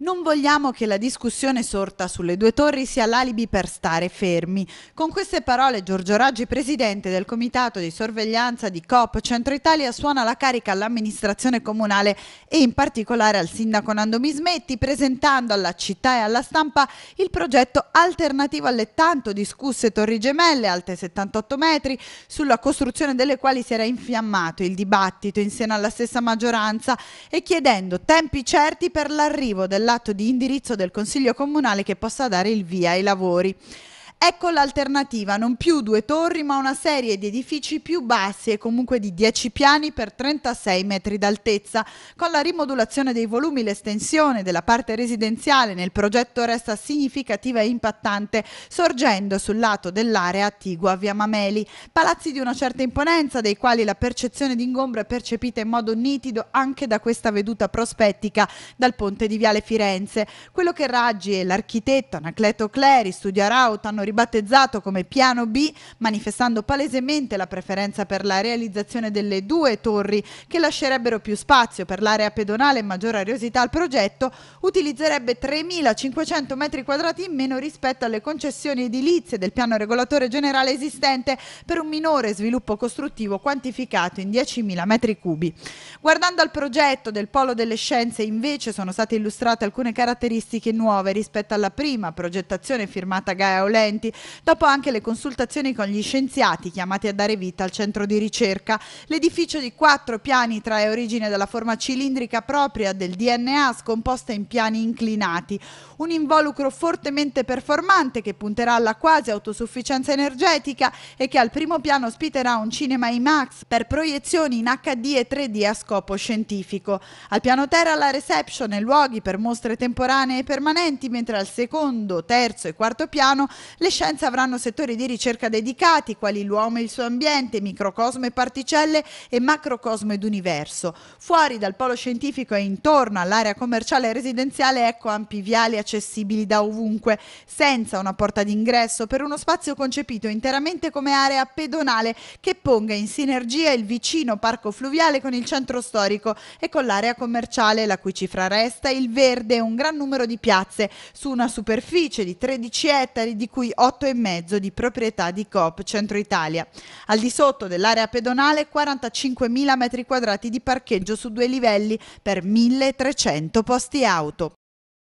Non vogliamo che la discussione sorta sulle due torri sia l'alibi per stare fermi. Con queste parole Giorgio Raggi, presidente del comitato di sorveglianza di COP Centro Italia, suona la carica all'amministrazione comunale e in particolare al sindaco Nando Mismetti, presentando alla città e alla stampa il progetto alternativo alle tanto discusse torri gemelle alte 78 metri, sulla costruzione delle quali si era infiammato il dibattito insieme alla stessa maggioranza e chiedendo tempi certi per l'arrivo della l'atto di indirizzo del Consiglio Comunale che possa dare il via ai lavori. Ecco l'alternativa, non più due torri ma una serie di edifici più bassi e comunque di 10 piani per 36 metri d'altezza. Con la rimodulazione dei volumi l'estensione della parte residenziale nel progetto resta significativa e impattante, sorgendo sul lato dell'area attigua Via Mameli. Palazzi di una certa imponenza, dei quali la percezione d'ingombro è percepita in modo nitido anche da questa veduta prospettica dal ponte di Viale Firenze. Quello che Raggi e l'architetto Anacleto Cleri, Studia Raut hanno ribattezzato come Piano B, manifestando palesemente la preferenza per la realizzazione delle due torri che lascerebbero più spazio per l'area pedonale e maggiore ariosità al progetto, utilizzerebbe 3.500 metri quadrati in meno rispetto alle concessioni edilizie del piano regolatore generale esistente per un minore sviluppo costruttivo quantificato in 10.000 metri cubi. Guardando al progetto del Polo delle Scienze invece sono state illustrate alcune caratteristiche nuove rispetto alla prima progettazione firmata Gaia Olenti docenti, dopo anche le consultazioni con gli scienziati chiamati a dare vita al centro di ricerca. L'edificio di quattro piani trae origine dalla forma cilindrica propria del DNA scomposta in piani inclinati, un involucro fortemente performante che punterà alla quasi autosufficienza energetica e che al primo piano ospiterà un cinema IMAX per proiezioni in HD e 3D a scopo scientifico. Al piano terra la reception e luoghi per mostre temporanee e permanenti, mentre al secondo, terzo e quarto piano le le scienze avranno settori di ricerca dedicati, quali l'uomo e il suo ambiente, microcosmo e particelle e macrocosmo ed universo. Fuori dal polo scientifico e intorno all'area commerciale e residenziale, ecco ampi viali accessibili da ovunque, senza una porta d'ingresso, per uno spazio concepito interamente come area pedonale che ponga in sinergia il vicino parco fluviale con il centro storico e con l'area commerciale, la cui cifra resta il verde, e un gran numero di piazze, su una superficie di 13 ettari, di cui 8,5 di proprietà di Coop Centro Italia. Al di sotto dell'area pedonale 45.000 m2 di parcheggio su due livelli per 1.300 posti auto.